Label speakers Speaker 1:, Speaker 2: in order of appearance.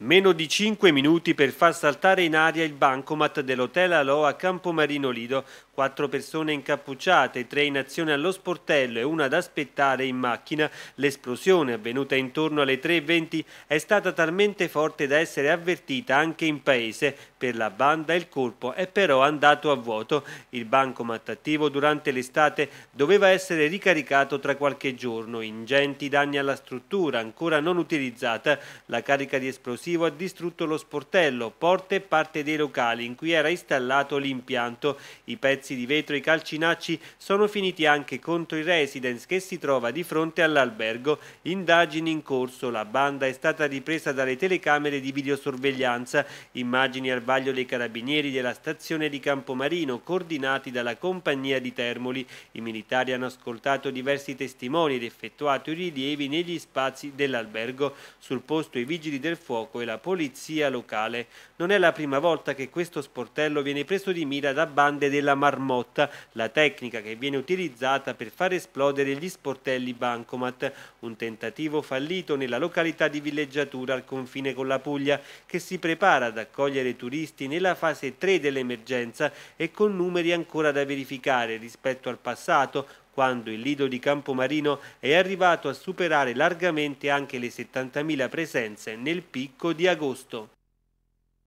Speaker 1: Meno di 5 minuti per far saltare in aria il bancomat dell'hotel Aloa Campomarino Lido. Quattro persone incappucciate, tre in azione allo sportello e una ad aspettare in macchina. L'esplosione, avvenuta intorno alle 3.20, è stata talmente forte da essere avvertita anche in paese. Per la banda il colpo è però andato a vuoto. Il bancomat attivo durante l'estate doveva essere ricaricato tra qualche giorno. Ingenti danni alla struttura, ancora non utilizzata. La carica di esplosivi esplosivo ha distrutto lo sportello, porte e parte dei locali in cui era installato l'impianto. I pezzi di vetro e i calcinacci sono finiti anche contro i residence che si trova di fronte all'albergo. Indagini in corso, la banda è stata ripresa dalle telecamere di videosorveglianza. Immagini al vaglio dei carabinieri della stazione di Campomarino, coordinati dalla compagnia di Termoli. I militari hanno ascoltato diversi testimoni ed effettuato i rilievi negli spazi dell'albergo. Sul posto i vigili del fuoco e la polizia locale. Non è la prima volta che questo sportello viene preso di mira da bande della marmotta, la tecnica che viene utilizzata per far esplodere gli sportelli bancomat, un tentativo fallito nella località di villeggiatura al confine con la Puglia che si prepara ad accogliere turisti nella fase 3 dell'emergenza e con numeri ancora da verificare rispetto al passato quando il Lido di Campomarino è arrivato a superare largamente anche le 70.000 presenze nel picco di agosto.